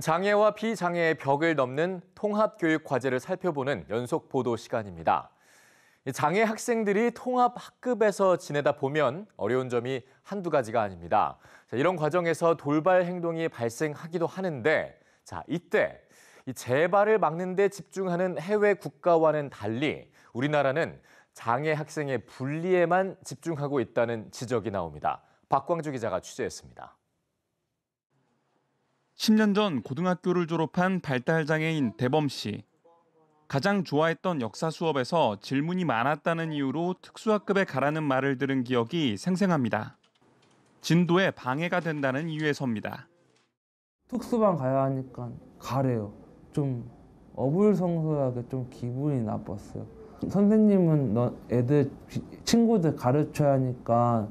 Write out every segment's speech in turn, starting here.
장애와 비장애의 벽을 넘는 통합교육 과제를 살펴보는 연속 보도 시간입니다. 장애 학생들이 통합 학급에서 지내다 보면 어려운 점이 한두 가지가 아닙니다. 자, 이런 과정에서 돌발 행동이 발생하기도 하는데 자, 이때 이 재발을 막는 데 집중하는 해외 국가와는 달리 우리나라는 장애 학생의 분리에만 집중하고 있다는 지적이 나옵니다. 박광주 기자가 취재했습니다. 10년 전 고등학교를 졸업한 발달장애인 대범 씨. 가장 좋아했던 역사 수업에서 질문이 많았다는 이유로 특수학급에 가라는 말을 들은 기억이 생생합니다. 진도에 방해가 된다는 이유에서입니다. 특수반 가야 하니까 가래요. 좀어불성소하게좀 기분이 나빴어요. 선생님은 너 애들 친구들 가르쳐야 하니까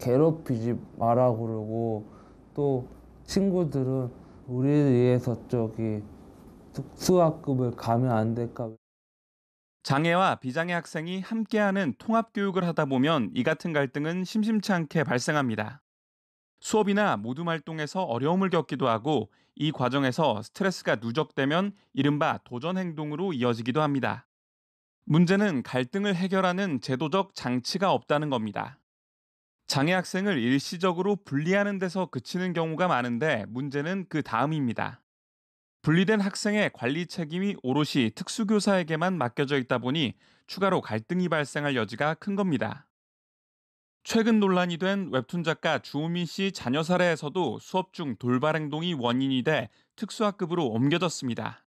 괴롭히지 마라 그러고 또 친구들은 우리에의해서 저기 특수학급을 가면 안 될까. 장애와 비장애 학생이 함께하는 통합교육을 하다 보면 이 같은 갈등은 심심치 않게 발생합니다. 수업이나 모둠 활동에서 어려움을 겪기도 하고 이 과정에서 스트레스가 누적되면 이른바 도전 행동으로 이어지기도 합니다. 문제는 갈등을 해결하는 제도적 장치가 없다는 겁니다. 장애 학생을 일시적으로 분리하는 데서 그치는 경우가 많은데 문제는 그 다음입니다. 분리된 학생의 관리 책임이 오롯이 특수교사에게만 맡겨져 있다 보니 추가로 갈등이 발생할 여지가 큰 겁니다. 최근 논란이 된 웹툰 작가 주우민씨 자녀 사례에서도 수업 중 돌발 행동이 원인이 돼 특수학급으로 옮겨졌습니다.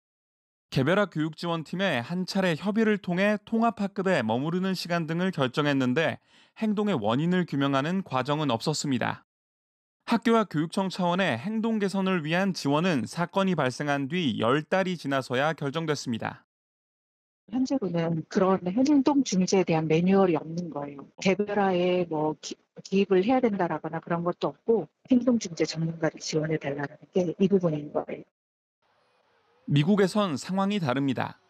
개별화 교육지원팀에 한 차례 협의를 통해 통합학급에 머무르는 시간 등을 결정했는데 행동의 원인을 규명하는 과정은 없었습니다. 학교와 교육청 차원의 행동 개선을 위한 지원은 사건이 발생한 뒤 10달이 지나서야 결정됐습니다. 현재로는 그런 행동 중지에 대한 매뉴얼이 없는 거예요. 개별화에 뭐 기, 입을 해야 된다라거나 그런 것도 없고 행동 중재 전문가를 지원해 달라는 게 이 부분인 거예요. 미국에선 상황이 다릅니다.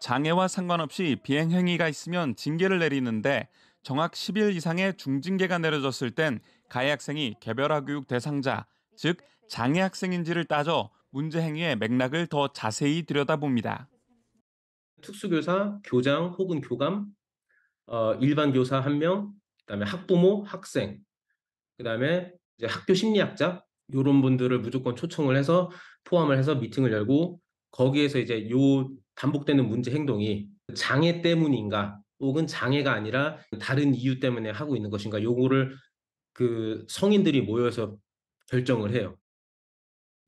장애와 상관없이 비행행위가 있으면 징계를 내리는데 정확 10일 이상의 중징계가 내려졌을 땐 가해 학생이 개별화교육 대상자, 즉 장애 학생인지를 따져 문제 행위의 맥락을 더 자세히 들여다봅니다. 특수교사, 교장 혹은 교감, 어, 일반 교사 한 명, 그다음에 학부모, 학생, 그다음에 이제 학교 심리학자 이런 분들을 무조건 초청을 해서 포함을 해서 미팅을 열고 거기에서 이제 요 반복되는 문제 행동이 장애 때문인가 혹은 장애가 아니라 다른 이유 때문에 하고 있는 것인가 요거를 그 성인들이 모여서 결정을 해요.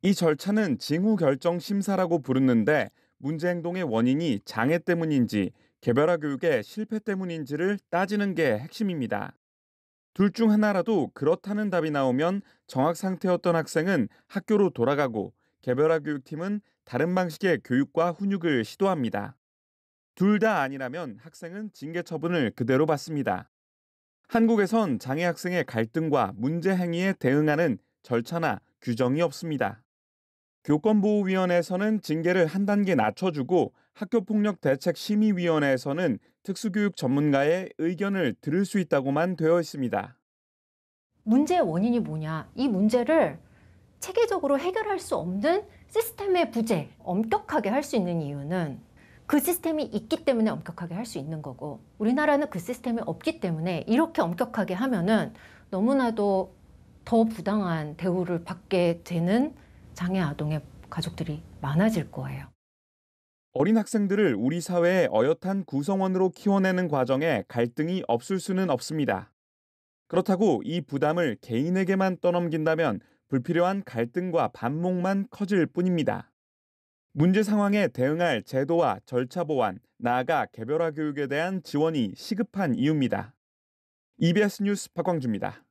이 절차는 징후 결정 심사라고 부르는데 문제 행동의 원인이 장애 때문인지 개별화 교육의 실패 때문인지를 따지는 게 핵심입니다. 둘 중 하나라도 그렇다는 답이 나오면 정학 상태였던 학생은 학교로 돌아가고 개별화 교육팀은 다른 방식의 교육과 훈육을 시도합니다. 둘 다 아니라면 학생은 징계 처분을 그대로 받습니다. 한국에선 장애 학생의 갈등과 문제 행위에 대응하는 절차나 규정이 없습니다. 교권보호위원회에서는 징계를 한 단계 낮춰주고 학교폭력대책심의위원회에서는 특수교육 전문가의 의견을 들을 수 있다고만 되어 있습니다. 문제의 원인이 뭐냐? 이 문제를 체계적으로 해결할 수 없는 시스템의 부재 엄격하게 할 수 있는 이유는 그 시스템이 있기 때문에 엄격하게 할 수 있는 거고 우리나라는 그 시스템이 없기 때문에 이렇게 엄격하게 하면은 너무나도 더 부당한 대우를 받게 되는 장애 아동의 가족들이 많아질 거예요. 어린 학생들을 우리 사회의 어엿한 구성원으로 키워내는 과정에 갈등이 없을 수는 없습니다. 그렇다고 이 부담을 개인에게만 떠넘긴다면 불필요한 갈등과 반목만 커질 뿐입니다. 문제 상황에 대응할 제도와 절차 보완, 나아가 개별화 교육에 대한 지원이 시급한 이유입니다. EBS 뉴스 박광주입니다.